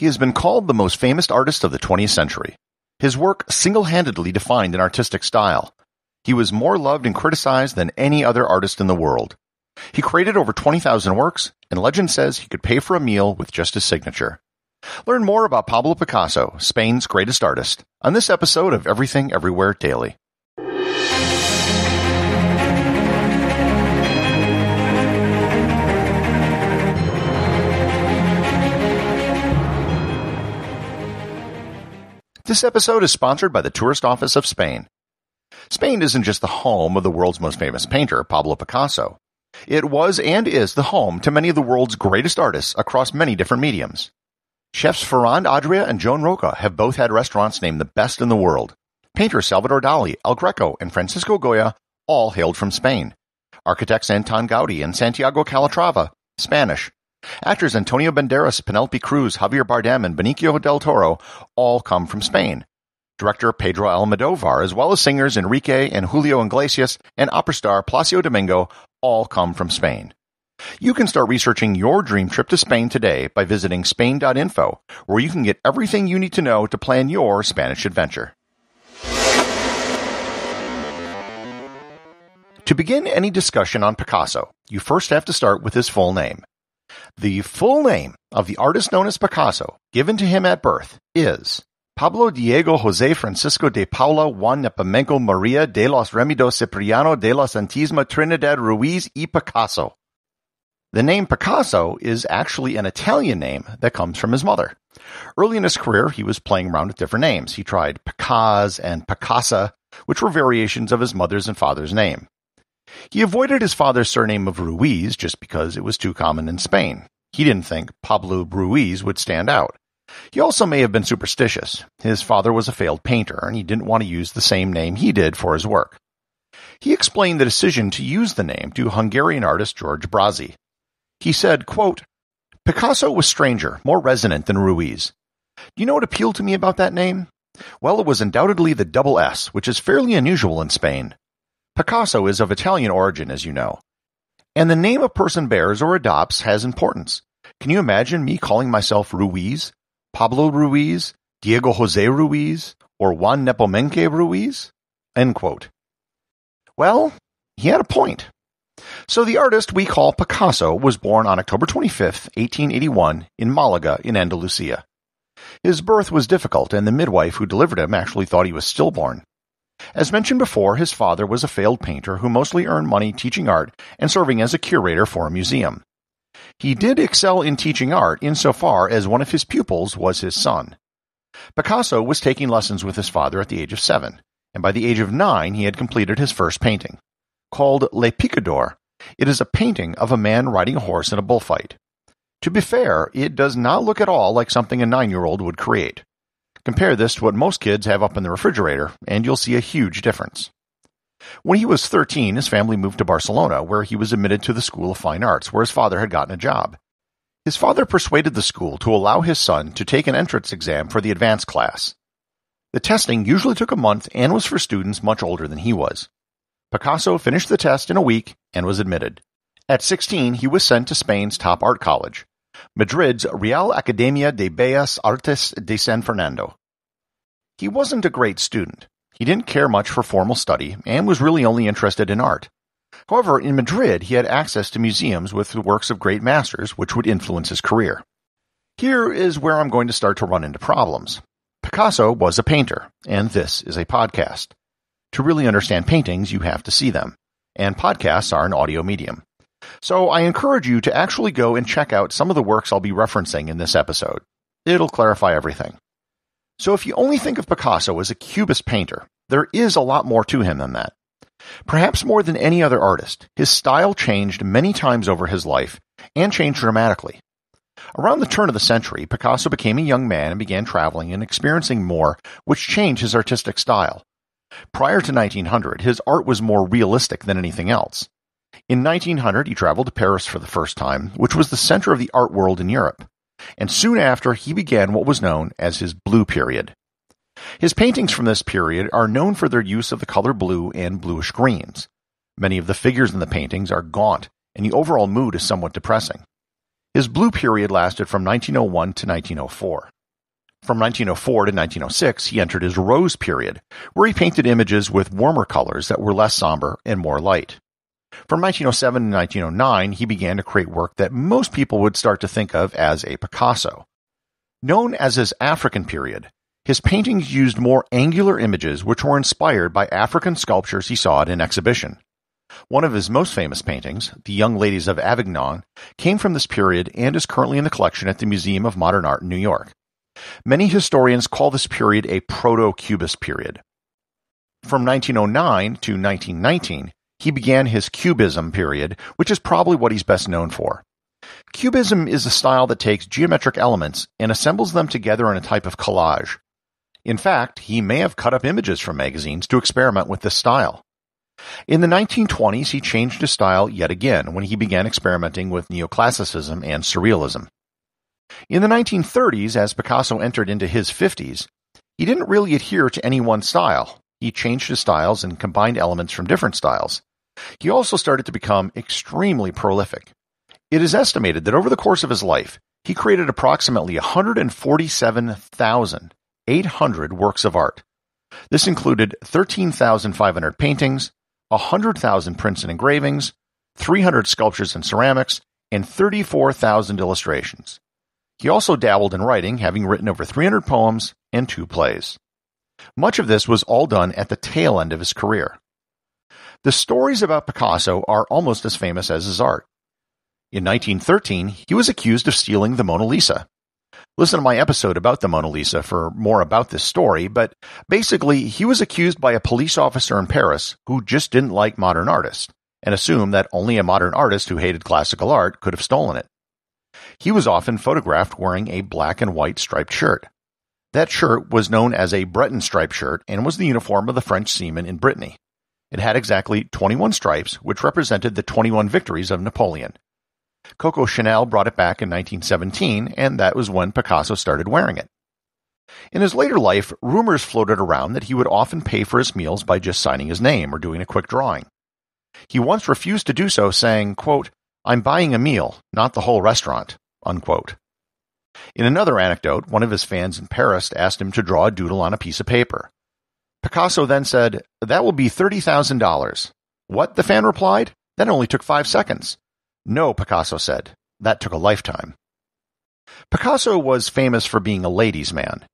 He has been called the most famous artist of the 20th century. His work single-handedly defined an artistic style. He was more loved and criticized than any other artist in the world. He created over 20,000 works, and legend says he could pay for a meal with just his signature. Learn more about Pablo Picasso, Spain's greatest artist, on this episode of Everything Everywhere Daily. This episode is sponsored by the Tourist Office of Spain. Spain isn't just the home of the world's most famous painter, Pablo Picasso. It was and is the home to many of the world's greatest artists across many different mediums. Chefs Ferran Adria and Joan Roca have both had restaurants named the best in the world. Painters Salvador Dali, El Greco, and Francisco Goya all hailed from Spain. Architects Anton Gaudi and Santiago Calatrava, Spanish. Actors Antonio Banderas, Penelope Cruz, Javier Bardem and Benicio del Toro all come from Spain. Director Pedro Almodovar, as well as singers Enrique and Julio Iglesias and opera star Placio Domingo all come from Spain. You can start researching your dream trip to Spain today by visiting Spain.info, where you can get everything you need to know to plan your Spanish adventure. To begin any discussion on Picasso, you first have to start with his full name. The full name of the artist known as Picasso, given to him at birth, is Pablo Diego Jose Francisco de Paula Juan Nepomenco Maria de los Remedios Cipriano de la Santísima Trinidad Ruiz y Picasso. The name Picasso is actually an Italian name that comes from his mother. Early in his career, he was playing around with different names. He tried Picaz and Picasa, which were variations of his mother's and father's name. He avoided his father's surname of Ruiz just because it was too common in Spain. He didn't think Pablo Ruiz would stand out. He also may have been superstitious. His father was a failed painter, and he didn't want to use the same name he did for his work. He explained the decision to use the name to Hungarian artist George Brazzi. He said, quote, Picasso was stranger, more resonant than Ruiz. Do you know what appealed to me about that name? Well, it was undoubtedly the double S, which is fairly unusual in Spain. Picasso is of Italian origin, as you know. And the name a person bears or adopts has importance. Can you imagine me calling myself Ruiz, Pablo Ruiz, Diego Jose Ruiz, or Juan Nepomenque Ruiz? End quote. Well, he had a point. So the artist we call Picasso was born on October twenty fifth, 1881, in Malaga, in Andalusia. His birth was difficult, and the midwife who delivered him actually thought he was stillborn. As mentioned before, his father was a failed painter who mostly earned money teaching art and serving as a curator for a museum. He did excel in teaching art insofar as one of his pupils was his son. Picasso was taking lessons with his father at the age of seven, and by the age of nine he had completed his first painting. Called Le Picador, it is a painting of a man riding a horse in a bullfight. To be fair, it does not look at all like something a nine year old would create. Compare this to what most kids have up in the refrigerator, and you'll see a huge difference. When he was 13, his family moved to Barcelona, where he was admitted to the School of Fine Arts, where his father had gotten a job. His father persuaded the school to allow his son to take an entrance exam for the advanced class. The testing usually took a month and was for students much older than he was. Picasso finished the test in a week and was admitted. At 16, he was sent to Spain's top art college. Madrid's Real Academia de Bellas Artes de San Fernando. He wasn't a great student. He didn't care much for formal study and was really only interested in art. However, in Madrid, he had access to museums with the works of great masters, which would influence his career. Here is where I'm going to start to run into problems. Picasso was a painter, and this is a podcast. To really understand paintings, you have to see them, and podcasts are an audio medium. So I encourage you to actually go and check out some of the works I'll be referencing in this episode. It'll clarify everything. So if you only think of Picasso as a cubist painter, there is a lot more to him than that. Perhaps more than any other artist, his style changed many times over his life and changed dramatically. Around the turn of the century, Picasso became a young man and began traveling and experiencing more, which changed his artistic style. Prior to 1900, his art was more realistic than anything else. In 1900, he traveled to Paris for the first time, which was the center of the art world in Europe, and soon after he began what was known as his Blue Period. His paintings from this period are known for their use of the color blue and bluish greens. Many of the figures in the paintings are gaunt, and the overall mood is somewhat depressing. His Blue Period lasted from 1901 to 1904. From 1904 to 1906, he entered his Rose Period, where he painted images with warmer colors that were less somber and more light. From 1907 to 1909, he began to create work that most people would start to think of as a Picasso. Known as his African period, his paintings used more angular images which were inspired by African sculptures he saw at an exhibition. One of his most famous paintings, The Young Ladies of Avignon, came from this period and is currently in the collection at the Museum of Modern Art in New York. Many historians call this period a proto-cubist period. From 1909 to 1919, he began his Cubism period, which is probably what he's best known for. Cubism is a style that takes geometric elements and assembles them together in a type of collage. In fact, he may have cut up images from magazines to experiment with this style. In the 1920s, he changed his style yet again when he began experimenting with neoclassicism and surrealism. In the 1930s, as Picasso entered into his 50s, he didn't really adhere to any one style. He changed his styles and combined elements from different styles. He also started to become extremely prolific. It is estimated that over the course of his life, he created approximately 147,800 works of art. This included 13,500 paintings, 100,000 prints and engravings, 300 sculptures and ceramics, and 34,000 illustrations. He also dabbled in writing, having written over 300 poems and two plays. Much of this was all done at the tail end of his career. The stories about Picasso are almost as famous as his art. In 1913, he was accused of stealing the Mona Lisa. Listen to my episode about the Mona Lisa for more about this story, but basically, he was accused by a police officer in Paris who just didn't like modern artists and assumed that only a modern artist who hated classical art could have stolen it. He was often photographed wearing a black and white striped shirt. That shirt was known as a Breton striped shirt and was the uniform of the French seamen in Brittany. It had exactly 21 stripes, which represented the 21 victories of Napoleon. Coco Chanel brought it back in 1917, and that was when Picasso started wearing it. In his later life, rumors floated around that he would often pay for his meals by just signing his name or doing a quick drawing. He once refused to do so, saying, quote, I'm buying a meal, not the whole restaurant. Unquote. In another anecdote, one of his fans in Paris asked him to draw a doodle on a piece of paper. Picasso then said, That will be $30,000. What? the fan replied. That only took five seconds. No, Picasso said. That took a lifetime. Picasso was famous for being a ladies' man.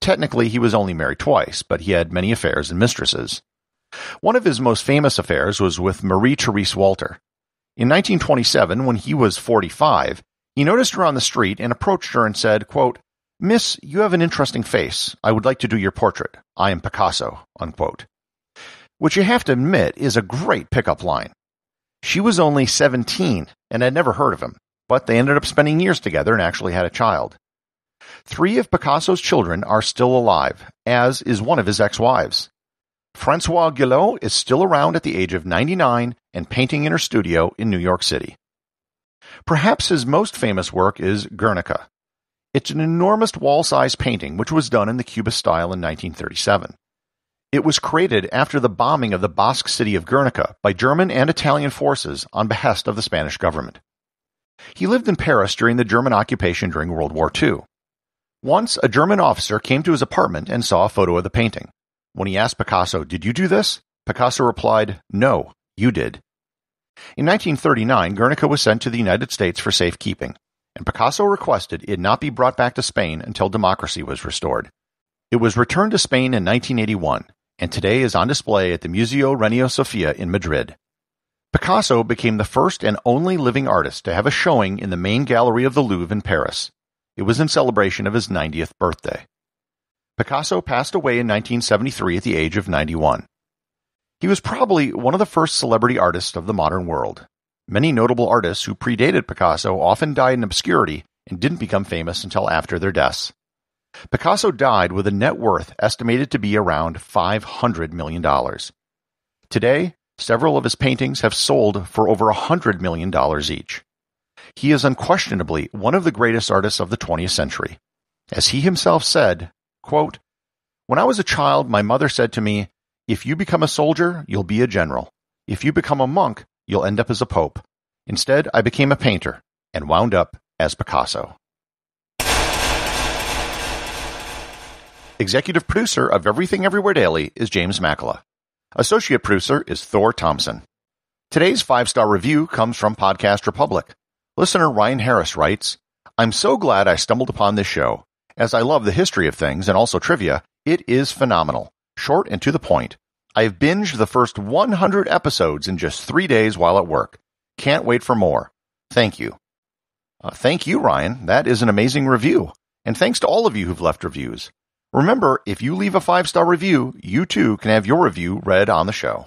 Technically, he was only married twice, but he had many affairs and mistresses. One of his most famous affairs was with Marie Therese Walter. In 1927, when he was 45, he noticed her on the street and approached her and said, quote, Miss, you have an interesting face. I would like to do your portrait. I am Picasso, unquote. Which you have to admit is a great pickup line. She was only 17 and had never heard of him, but they ended up spending years together and actually had a child. Three of Picasso's children are still alive, as is one of his ex wives. Francois Guillot is still around at the age of 99 and painting in her studio in New York City. Perhaps his most famous work is Guernica, it's an enormous wall sized painting which was done in the Cubist style in 1937. It was created after the bombing of the Basque city of Guernica by German and Italian forces on behest of the Spanish government. He lived in Paris during the German occupation during World War II. Once, a German officer came to his apartment and saw a photo of the painting. When he asked Picasso, Did you do this? Picasso replied, No, you did. In 1939, Guernica was sent to the United States for safekeeping, and Picasso requested it not be brought back to Spain until democracy was restored. It was returned to Spain in 1981 and today is on display at the Museo Reina Sofia in Madrid. Picasso became the first and only living artist to have a showing in the main gallery of the Louvre in Paris. It was in celebration of his 90th birthday. Picasso passed away in 1973 at the age of 91. He was probably one of the first celebrity artists of the modern world. Many notable artists who predated Picasso often died in obscurity and didn't become famous until after their deaths. Picasso died with a net worth estimated to be around $500 million. Today, several of his paintings have sold for over $100 million each. He is unquestionably one of the greatest artists of the 20th century. As he himself said, quote, When I was a child, my mother said to me, If you become a soldier, you'll be a general. If you become a monk, you'll end up as a pope. Instead, I became a painter and wound up as Picasso. Executive producer of Everything Everywhere Daily is James Makala. Associate producer is Thor Thompson. Today's five star review comes from Podcast Republic. Listener Ryan Harris writes I'm so glad I stumbled upon this show. As I love the history of things and also trivia, it is phenomenal, short and to the point. I've binged the first 100 episodes in just three days while at work. Can't wait for more. Thank you. Uh, thank you, Ryan. That is an amazing review. And thanks to all of you who've left reviews. Remember, if you leave a five star review, you too can have your review read on the show.